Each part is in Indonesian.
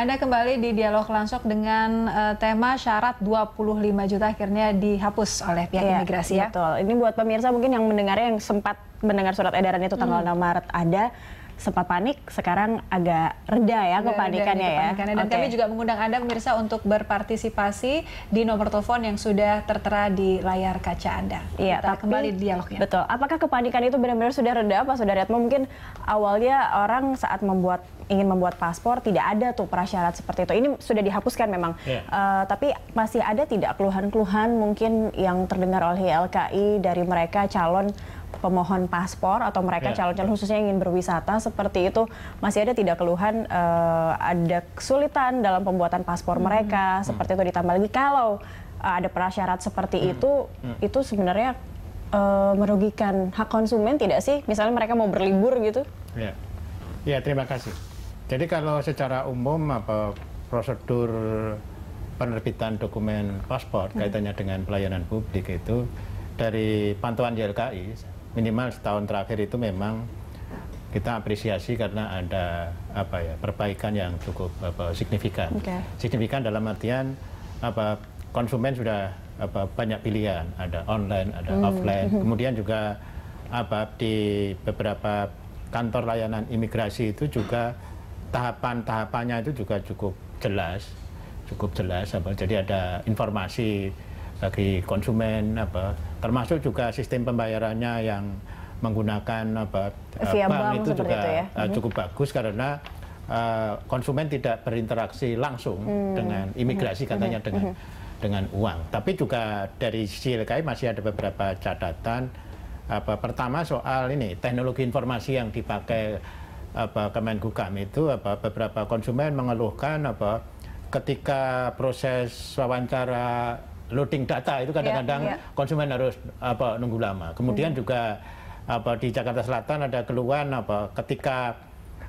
Anda kembali di dialog langsung dengan uh, tema syarat 25 juta akhirnya dihapus oleh pihak ya, imigrasi ya. Betul. Ini buat pemirsa mungkin yang mendengarnya yang sempat mendengar surat edaran itu tanggal hmm. 6 Maret ada sempat panik, sekarang agak reda ya kepanikannya gitu, ya. Kepanikannya. Dan okay. kami juga mengundang Anda pemirsa untuk berpartisipasi di nomor telepon yang sudah tertera di layar kaca Anda. Iya, Kita tapi, kembali dialognya. Betul. Apakah kepanikan itu benar-benar sudah reda Pak Saudara Mungkin awalnya orang saat membuat ingin membuat paspor tidak ada tuh prasyarat seperti itu. Ini sudah dihapuskan memang. Yeah. Iya. Uh, tapi masih ada tidak keluhan-keluhan mungkin yang terdengar oleh LKI dari mereka calon pemohon paspor atau mereka ya. calon-calon khususnya yang ingin berwisata seperti itu masih ada tidak keluhan uh, ada kesulitan dalam pembuatan paspor hmm. mereka hmm. seperti itu ditambah lagi kalau uh, ada prasyarat seperti hmm. itu hmm. itu sebenarnya uh, merugikan hak konsumen tidak sih misalnya mereka mau berlibur gitu ya ya terima kasih jadi kalau secara umum apa prosedur penerbitan dokumen paspor hmm. kaitannya dengan pelayanan publik itu dari pantauan YLKI minimal setahun terakhir itu memang kita apresiasi karena ada apa ya perbaikan yang cukup apa, signifikan. Okay. Signifikan dalam artian apa konsumen sudah apa banyak pilihan, ada online, ada mm. offline. Kemudian juga apa di beberapa kantor layanan imigrasi itu juga tahapan-tahapannya itu juga cukup jelas, cukup jelas. Apa, jadi ada informasi bagi konsumen apa termasuk juga sistem pembayarannya yang menggunakan apa eh, Via bank itu juga itu ya. Eh, mhm. cukup bagus karena uh, konsumen tidak berinteraksi langsung hmm. dengan imigrasi hmm. katanya hmm. dengan hmm. dengan uang tapi juga dari sisi LKI masih ada beberapa catatan apa pertama soal ini teknologi informasi yang dipakai apa Kemenkumham itu apa beberapa konsumen mengeluhkan apa ketika proses wawancara loading data itu kadang-kadang yeah, yeah. konsumen harus apa nunggu lama. Kemudian hmm. juga apa di Jakarta Selatan ada keluhan apa ketika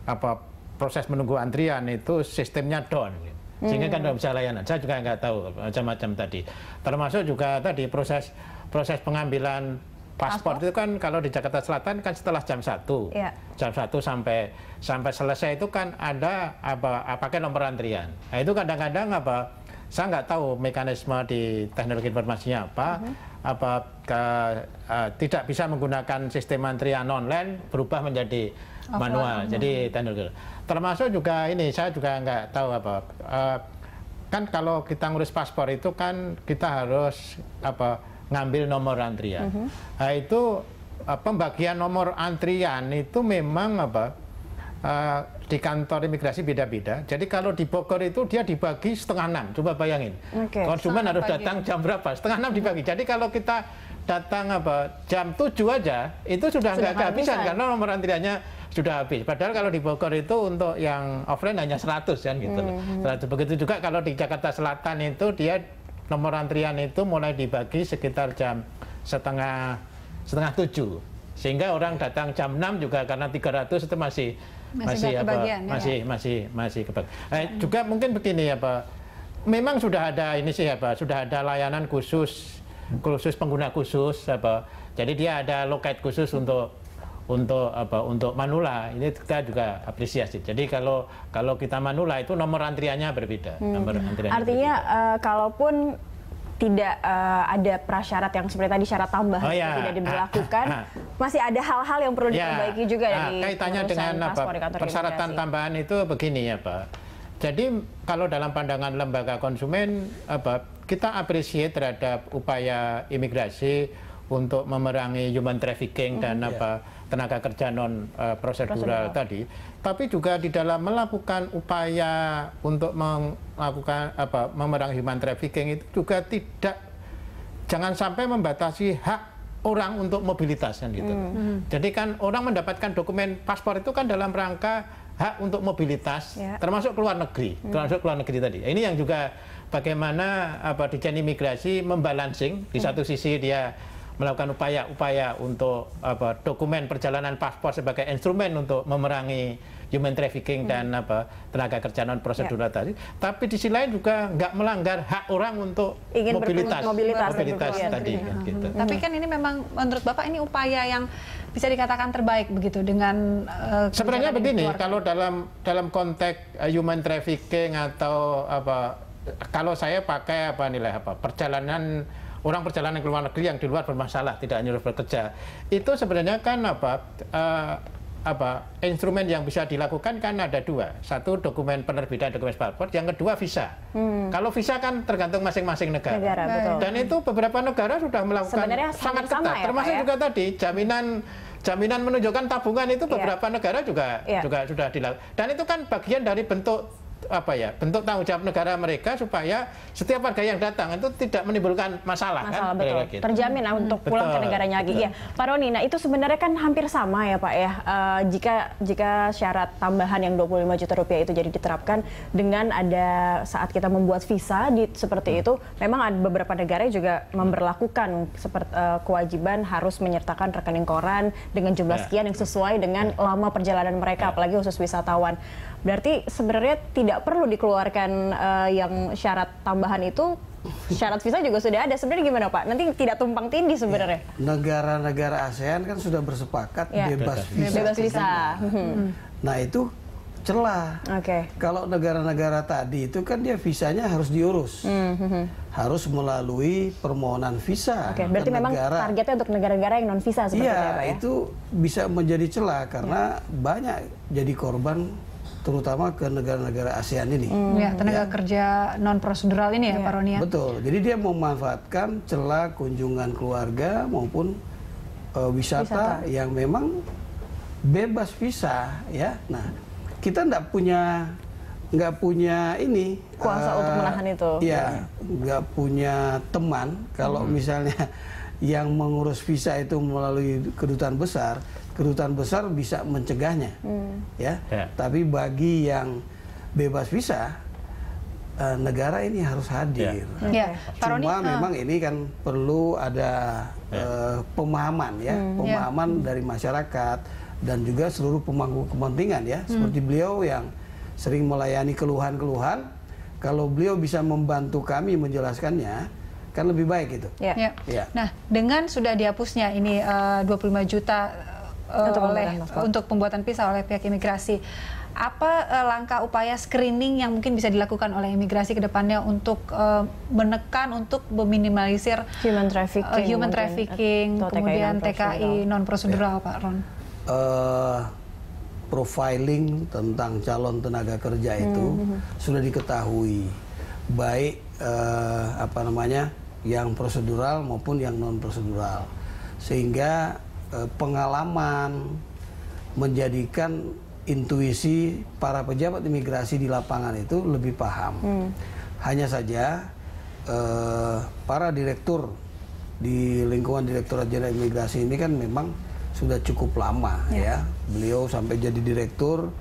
apa proses menunggu antrian itu sistemnya down sehingga kan tidak hmm. bisa layanan. Saya juga nggak tahu macam-macam tadi. Termasuk juga tadi proses proses pengambilan paspor itu kan kalau di Jakarta Selatan kan setelah jam 1. Yeah. Jam 1 sampai sampai selesai itu kan ada apa pakai nomor antrian. Nah, itu kadang-kadang apa saya nggak tahu mekanisme di teknologi informasinya apa, uh mhm. -huh. apa ke, uh, eh, tidak bisa menggunakan sistem antrian online berubah menjadi okay. manual, uh -huh. jadi teknologi. Termasuk juga ini saya juga nggak tahu apa. Uh, kan kalau kita ngurus paspor itu kan kita harus apa ngambil nomor antrian. Uh mhm. -huh. Nah, itu uh, pembagian nomor antrian itu memang apa? Uh, di kantor imigrasi beda-beda. Jadi kalau di Bogor itu dia dibagi setengah enam. Coba bayangin. Okay, Konsumen harus pagi. datang jam berapa? Setengah enam dibagi. Jadi kalau kita datang apa jam tujuh aja itu sudah nggak kehabisan karena nomor antriannya sudah habis. Padahal kalau di Bogor itu untuk yang offline hanya seratus kan gitu. Mm -hmm. Begitu juga kalau di Jakarta Selatan itu dia nomor antrian itu mulai dibagi sekitar jam setengah setengah tujuh sehingga orang datang jam 6 juga karena 300 itu masih masih, masih apa kebagian, ya. masih, masih masih kebagian. Eh, hmm. juga mungkin begini ya Pak. Memang sudah ada ini sih ya Pak, sudah ada layanan khusus khusus pengguna khusus apa. Ya, Jadi dia ada loket khusus untuk untuk apa untuk manula ini kita juga apresiasi. Jadi kalau kalau kita manula itu nomor antriannya berbeda, hmm. nomor antriannya. Artinya berbeda. Uh, kalaupun tidak uh, ada prasyarat yang seperti tadi syarat tambahan oh, iya. tidak ah. diberlakukan, ah, ah, ah. masih ada hal-hal yang perlu iya. diperbaiki juga ah, dari kaitannya dengan apa persyaratan imigrasi. tambahan itu begini ya Pak. Jadi kalau dalam pandangan lembaga konsumen apa kita apresiasi terhadap upaya imigrasi untuk memerangi human trafficking mm dan yeah. apa tenaga kerja non uh, prosedural, tadi, tapi juga di dalam melakukan upaya untuk melakukan apa memerangi human trafficking itu juga tidak jangan sampai membatasi hak orang untuk mobilitas kan gitu. Mm -hmm. Jadi kan orang mendapatkan dokumen paspor itu kan dalam rangka hak untuk mobilitas yeah. termasuk keluar negeri, mm. termasuk keluar negeri tadi. Nah, ini yang juga bagaimana apa dijen imigrasi membalancing di hmm. satu sisi dia melakukan upaya-upaya untuk apa dokumen perjalanan paspor sebagai instrumen untuk memerangi human trafficking hmm. dan apa tenaga kerja non prosedural ya. tadi. Tapi di sisi lain juga nggak melanggar hak orang untuk Ingin mobilitas, mobilitas, mobilitas tadi. Kan hmm. gitu. Tapi kan ini memang menurut bapak ini upaya yang bisa dikatakan terbaik begitu dengan uh, sebenarnya begini kalau dalam dalam konteks uh, human trafficking atau apa kalau saya pakai apa nilai apa perjalanan orang perjalanan ke luar negeri yang di luar bermasalah, tidak hanya bekerja. Itu sebenarnya kan apa uh, apa instrumen yang bisa dilakukan kan ada dua satu dokumen penerbitan dokumen paspor yang kedua visa hmm. kalau visa kan tergantung masing-masing negara, negara betul. dan itu beberapa negara sudah melakukan Sebenarnya sangat sama ketat ya, termasuk ya? juga tadi jaminan jaminan menunjukkan tabungan itu iya. beberapa yeah. negara juga yeah. juga sudah dilakukan dan itu kan bagian dari bentuk apa ya bentuk tanggung jawab negara mereka supaya setiap warga yang datang itu tidak menimbulkan masalah, kan? masalah kan? betul. gitu. terjamin hmm. untuk pulang betul, ke negaranya lagi ya Pak Roni nah itu sebenarnya kan hampir sama ya Pak ya uh, jika jika syarat tambahan yang 25 juta rupiah itu jadi diterapkan dengan ada saat kita membuat visa di seperti hmm. itu memang ada beberapa negara juga memberlakukan seperti uh, kewajiban harus menyertakan rekening koran dengan jumlah ya. sekian yang sesuai dengan ya. lama perjalanan mereka ya. apalagi khusus wisatawan berarti sebenarnya tidak tidak perlu dikeluarkan uh, yang syarat tambahan itu syarat visa juga sudah ada sebenarnya gimana Pak nanti tidak tumpang tindih sebenarnya iya. negara-negara ASEAN kan sudah bersepakat ya. bebas visa bebas visa nah, hmm. nah itu celah okay. kalau negara-negara tadi itu kan dia visanya harus diurus hmm. hmm, hmm. harus melalui permohonan visa okay. berarti memang negara. targetnya untuk negara-negara yang non visa seperti iya, ya, itu ya itu bisa menjadi celah karena ya. banyak jadi korban terutama ke negara-negara ASEAN ini. Hmm, ya, tenaga ya. kerja non prosedural ini ya, ya. Pak Roni. Ya? Betul. Jadi dia memanfaatkan celah kunjungan keluarga maupun uh, wisata, wisata yang memang bebas visa ya. Nah, kita tidak punya nggak punya ini kuasa uh, untuk menahan itu. Iya, nggak punya teman kalau hmm. misalnya yang mengurus visa itu melalui kedutaan besar kedutaan besar bisa mencegahnya hmm. ya yeah. tapi bagi yang bebas visa eh, negara ini harus hadir yeah. Ya. cuma Paroni, eh. memang uh. ini kan perlu ada uh, pemahaman ya hmm, ya. pemahaman yeah. Hmm. dari masyarakat dan juga seluruh pemangku kepentingan ya hmm. seperti beliau yang sering melayani keluhan-keluhan kalau beliau bisa membantu kami menjelaskannya kan lebih baik itu. ya. ya. Nah, dengan sudah dihapusnya ini uh, 25 juta untuk eh, oleh pembuatan untuk pembuatan visa oleh pihak imigrasi. Apa uh, langkah upaya screening yang mungkin bisa dilakukan oleh imigrasi ke depannya untuk uh, menekan untuk meminimalisir human trafficking, uh, human trafficking mungkin, kemudian TKI non prosedural, ya. Pak Ron? Uh, profiling tentang calon tenaga kerja hmm, itu hmm, -hmm. sudah diketahui baik eh, apa namanya yang prosedural maupun yang non prosedural sehingga Eh, pengalaman menjadikan intuisi para pejabat imigrasi di lapangan itu lebih paham. Hmm. Hanya saja eh, para direktur di lingkungan Direktorat Jenderal Imigrasi ini kan memang sudah cukup lama ya. ya. Beliau sampai jadi direktur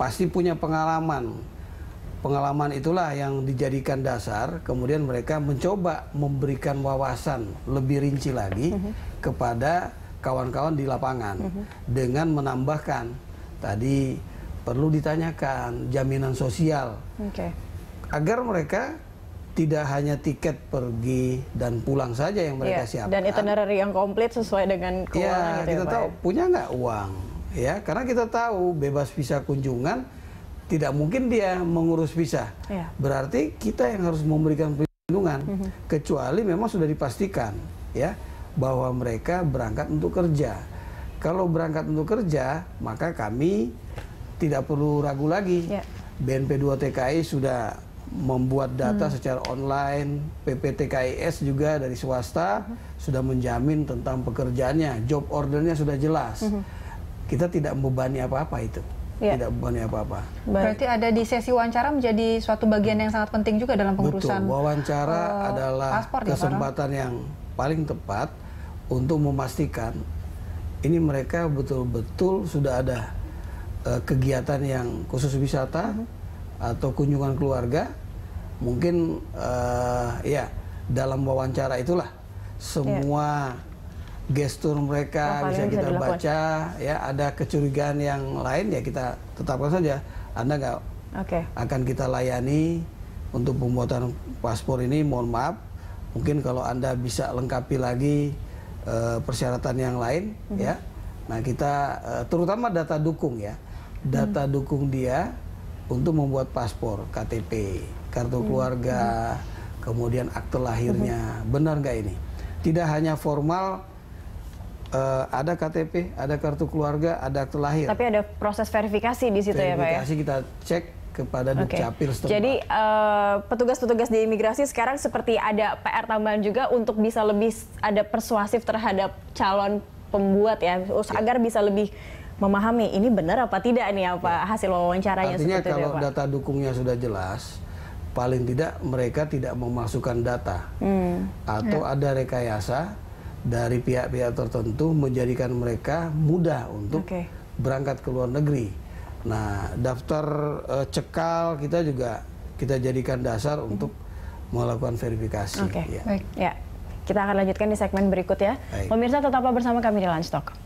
pasti punya pengalaman. Pengalaman itulah yang dijadikan dasar kemudian mereka mencoba memberikan wawasan lebih rinci lagi hmm. kepada kawan-kawan di lapangan mm -hmm. dengan menambahkan tadi perlu ditanyakan jaminan sosial okay. agar mereka tidak hanya tiket pergi dan pulang saja yang mereka yeah. siapkan dan itinerary yang komplit sesuai dengan iya, keuangan yeah, gitu kita ya, tahu ya. punya nggak uang ya karena kita tahu bebas visa kunjungan tidak mungkin dia mengurus visa yeah. berarti kita yang harus memberikan perlindungan mm -hmm. kecuali memang sudah dipastikan ya bahwa mereka berangkat untuk kerja. Kalau berangkat untuk kerja, maka kami tidak perlu ragu lagi. Yeah. BNP 2 TKI sudah membuat data hmm. secara online, PPTKIS juga dari swasta -huh. Hmm. sudah menjamin tentang pekerjaannya, job ordernya sudah jelas. -huh. Hmm. Kita tidak membebani apa-apa itu. Ya. Tidak membebani apa-apa. Berarti ada di sesi wawancara menjadi suatu bagian yang sangat penting juga dalam pengurusan. Betul, wawancara uh, adalah ya, kesempatan ya, yang paling tepat untuk memastikan ini mereka betul-betul sudah ada uh, kegiatan yang khusus wisata atau kunjungan keluarga mungkin uh, ya dalam wawancara itulah semua yeah. gestur mereka Apalagi bisa kita bisa baca ya ada kecurigaan yang lain ya kita tetapkan saja anda nggak okay. akan kita layani untuk pembuatan paspor ini mohon maaf mungkin kalau anda bisa lengkapi lagi Eh, persyaratan yang lain hmm. ya. Nah, kita eh, terutama data dukung ya. Data hmm. dukung dia untuk membuat paspor, KTP, kartu hmm. keluarga, mhm. kemudian akte lahirnya. Hmm. Benar nggak ini? Tidak hanya formal uh, ada KTP, ada kartu keluarga, ada akte lahir. Tapi ada proses verifikasi di situ verifikasi ya, Pak ya. Verifikasi kita cek kepada okay. Dukcapil setempat. Jadi eh, petugas-petugas uh, di imigrasi sekarang seperti ada PR tambahan juga untuk bisa lebih ada persuasif terhadap calon pembuat ya. ya, agar bisa lebih memahami ini benar apa tidak nih apa ya. hasil wawancaranya Artinya seperti ya, kalau itu, data Pak. data dukungnya sudah jelas, paling tidak mereka tidak memasukkan data hmm. atau ya. ada rekayasa dari pihak-pihak tertentu menjadikan mereka mudah untuk okay. berangkat ke luar negeri Nah, daftar uh, cekal kita juga kita jadikan dasar mhm. untuk melakukan verifikasi. Oke, okay, ya. baik. Ya, kita akan lanjutkan di segmen berikut ya. Baik. Pemirsa tetaplah bersama kami di Lunch Talk.